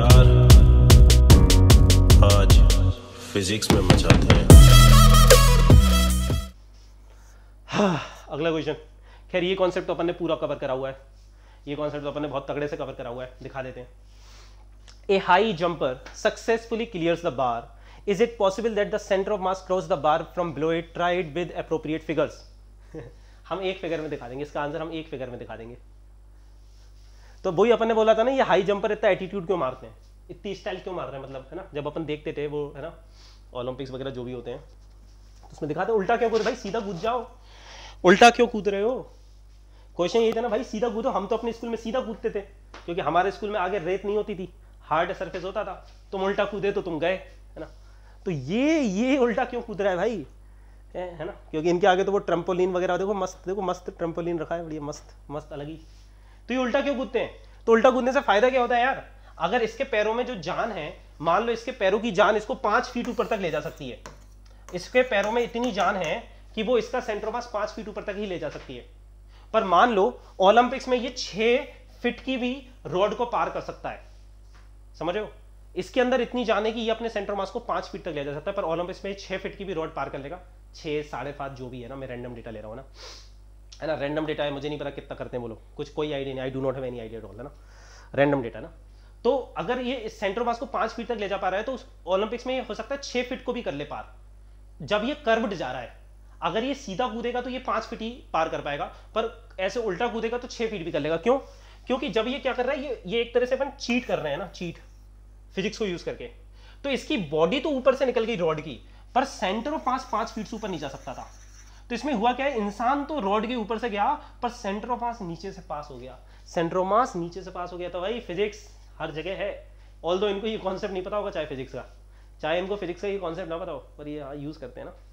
यार आज फिजिक्स में मचाते हैं हाँ अगला क्वेश्चन खैर ये कॉन्सेप्ट तो अपन ने पूरा कवर करा हुआ है ये कॉन्सेप्ट तो अपन ने बहुत तगड़े से कवर करा हुआ है दिखा देते हैं a high jumper successfully clears the bar is it possible that the centre of mass cross the bar from below it tried with appropriate figures हम एक फिगर में दिखा देंगे इसका आंसर हम एक फिगर में दिखा देंगे तो वही अपन ने बोला था ना ये हाई जंपर इतना एटीट्यूड क्यों मारते हैं इतनी स्टाइल क्यों मार रहे हैं मतलब है ना जब अपन देखते थे वो है ना ओलंपिक्स वगैरह जो भी होते हैं तो उसमें दिखाते उल्टा क्यों कूद भाई सीधा कूद जाओ उल्टा क्यों कूद रहे हो क्वेश्चन ये था ना भाई सीधा कूदो हम तो अपने स्कूल में सीधा कूदते थे क्योंकि हमारे स्कूल में आगे रेत नहीं होती थी हार्ड सरफेस होता था तुम उल्टा कूदे तो तुम गए है ना तो ये ये उल्टा क्यों कूद रहा है भाई है ना क्योंकि इनके आगे तो वो ट्रम्पोलिन वगैरह देखो मस्त देखो मस्त ट्रम्पोलिन रखा है बढ़िया मस्त मस्त अलग ही तो ये उल्टा क्यों कूदते हैं तो उल्टा कूदने से फायदा क्या होता है यार अगर इसके पैरों में जो जान है मान लो इसके पैरों की जान इसको पांच फीट ऊपर तक ले जा सकती है इसके पैरों में इतनी जान है कि वो इसका सेंटर पास पांच फीट ऊपर तक ही ले जा सकती है पर मान लो ओलंपिक्स में ये छह फिट की भी रोड को पार कर सकता है समझ रहे हो इसके अंदर इतनी जान है कि ये अपने सेंट्रो मास को पांच फीट तक ले जा सकता है पर ओलंपिक्स में छह फिट की भी रोड पार कर लेगा छह साढ़े पांच जो भी है ना मैं रैंडम डेटा ले रहा हूं ना है ना रैंडम डेटा है मुझे नहीं पता कितना करते हैं बोलो कुछ कोई आइडिया नहीं I do not have any idea है ना रैंडम डेटा ना तो अगर ये सेंटर पास को पांच फीट तक ले जा पा रहा है तो ओलंपिक्स में हो सकता है छह फीट को भी कर ले पार जब ये कर्व्ड जा रहा है अगर ये सीधा कूदेगा तो ये पांच फीट ही पार कर पाएगा पर ऐसे उल्टा कूदेगा तो छह फीट भी कर लेगा क्यों क्योंकि जब ये क्या कर रहा है ये ये एक तरह से अपन चीट कर रहे हैं ना चीट फिजिक्स को यूज करके तो इसकी बॉडी तो ऊपर से निकल गई रॉड की पर सेंटर ऑफ मास पांच फीट से ऊपर नहीं जा सकता था तो इसमें हुआ क्या है इंसान तो रॉड के ऊपर से गया पर सेंटर ऑफ मास नीचे से पास हो गया सेंटर ऑफ मास नीचे से पास हो गया तो भाई फिजिक्स हर जगह है ऑल इनको ये कॉन्सेप्ट नहीं पता होगा चाहे फिजिक्स का चाहे इनको फिजिक्स का ये कॉन्सेप्ट ना पता हो पर ये यूज़ करते हैं ना